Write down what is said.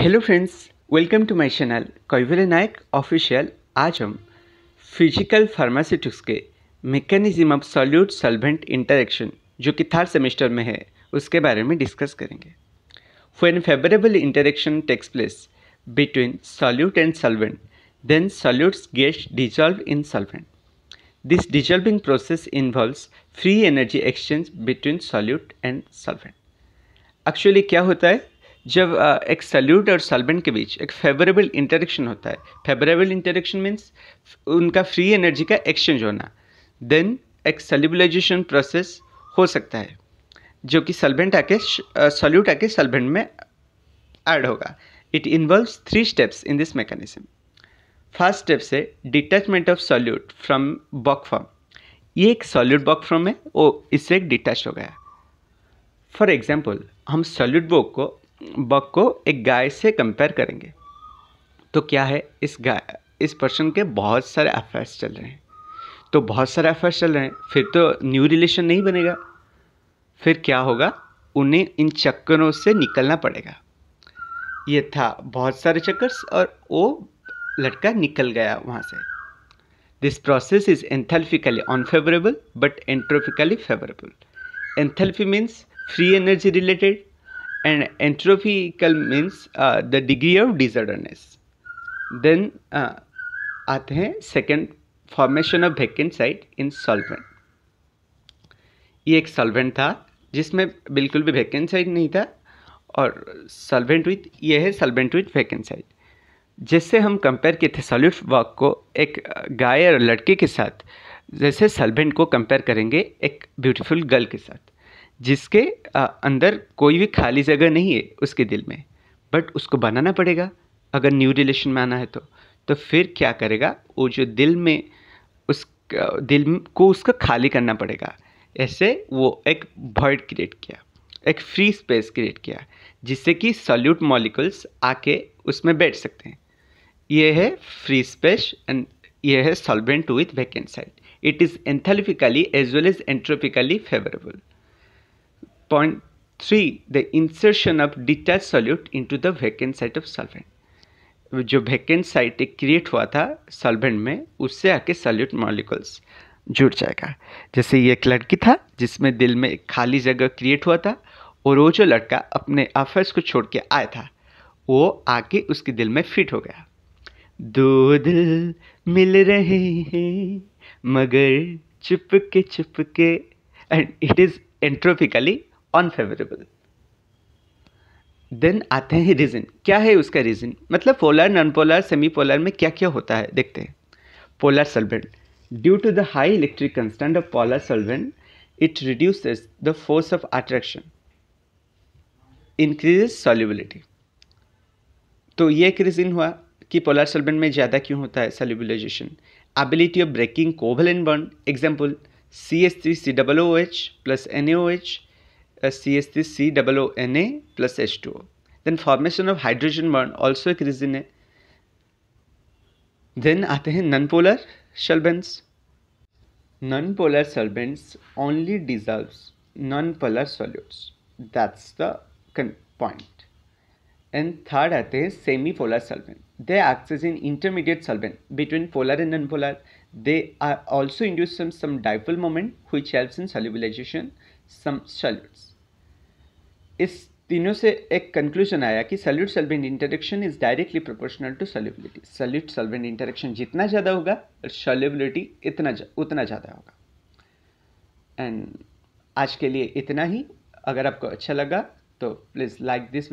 Hello friends welcome to my channel Kaivalya Nayak official आज हम physical pharmaceutics के mechanism of solute solvent interaction जो कि थर्ड सेमेस्टर में है उसके बारे में डिस्कस करेंगे when favourable interaction takes place between solute and solvent then solutes gets dissolve in solvent this dissolving process involves free energy exchange between solute and solvent actually क्या होता है जब एक सल्यूट और सॉल्वेंट के बीच एक फेवरेबल इंटरेक्शन होता है फेवरेबल इंटरेक्शन मीन्स उनका फ्री एनर्जी का एक्सचेंज होना देन एक सल्यूबलाइजेशन प्रोसेस हो सकता है जो कि सल्वेंट आके सॉल्यूट आके सॉल्वेंट में ऐड होगा it involves three steps in this mechanism first steps है detachment of solute from bulk form ये एक सॉल्यूट बॉक फॉर्म है वो इससे एक डिटैच हो गया फॉर एग्जाम्पल हम सॉल्यूट बॉक को बक को एक गाय से कंपेयर करेंगे तो क्या है इस गाय इस पर्सन के बहुत सारे अफेयर्स चल रहे हैं तो बहुत सारे अफेयर्स चल रहे हैं फिर तो न्यू रिलेशन नहीं बनेगा फिर क्या होगा उन्हें इन चक्करों से निकलना पड़ेगा ये था बहुत सारे चक्कर्स और वो लड़का निकल गया वहाँ से this process is enthalpically unfavourable but entropically favourable enthalpy means free energy related and entrophical means uh, the degree of disorderness then uh, आते हैं second formation of vacant site in solvent ये एक सॉल्वेंट था जिसमें बिल्कुल भी vacant site नहीं था और solvent विथ ये है solvent विथ वैकेंट site जैसे हम कंपेयर किए थे सॉल्यूट वॉक को एक uh, गाय और लड़के के साथ जैसे सल्बेंट को कंपेयर करेंगे एक ब्यूटीफुल गर्ल के साथ जिसके अंदर कोई भी खाली जगह नहीं है उसके दिल में बट उसको बनाना पड़ेगा अगर न्यू रिलेशन में आना है तो तो फिर क्या करेगा वो जो दिल में उस दिल को उसका खाली करना पड़ेगा ऐसे वो एक वर्ड क्रिएट किया एक फ्री स्पेस क्रिएट किया जिससे कि सॉल्यूट मॉलिकल्स आके उसमें बैठ सकते हैं ये है फ्री स्पेस एंड ये है solvent with vacant site it is enthalpically as well as entropically favourable Point three, The insertion of detached solute into the vacant site of solvent. जो वैकेंट साइट एक क्रिएट हुआ था solvent में उससे आके solute molecules जुड़ जाएगा जैसे ये एक लड़की था जिसमें दिल में एक खाली जगह क्रिएट हुआ था और वो जो लड़का अपने अफेयर्स को छोड़ के आया था वो आके उसके दिल में फिट हो गया दो दिल मिल रहे हैं मगर चुपके चुपके and it is entropically unfavourable then आते हैं रीज़न क्या है उसका रीज़न मतलब polar non polar semi polar में क्या क्या होता है देखते हैं polar solvent due to the high electric constant of polar solvent it reduce the force of attraction increase solubility तो ये एक रीज़न हुआ कि पोलर सल्वेंट में ज़्यादा क्यों होता है solubilization ability of breaking and bond example C S three C W O H plus N O H CH3COONa plus H2O. Then formation of hydrogen bond also एक in है Then आते हैं non polar solvents. Non polar solvents only dissolves non polar solutes. That's the point. And third आते हैं semi polar solvent. They act as an intermediate solvent between polar and non polar. They are also induce some, some dipole moment which helps in solubilization. Some solutes इस तीनों से एक conclusion आया कि solute solvent interaction is directly proportional to solubility solute solvent interaction जितना ज़्यादा होगा सल्यूबिलिटी इतना उतना ज़्यादा होगा एंड आज के लिए इतना ही अगर आपको अच्छा लगा तो प्लीज़ लाइक दिस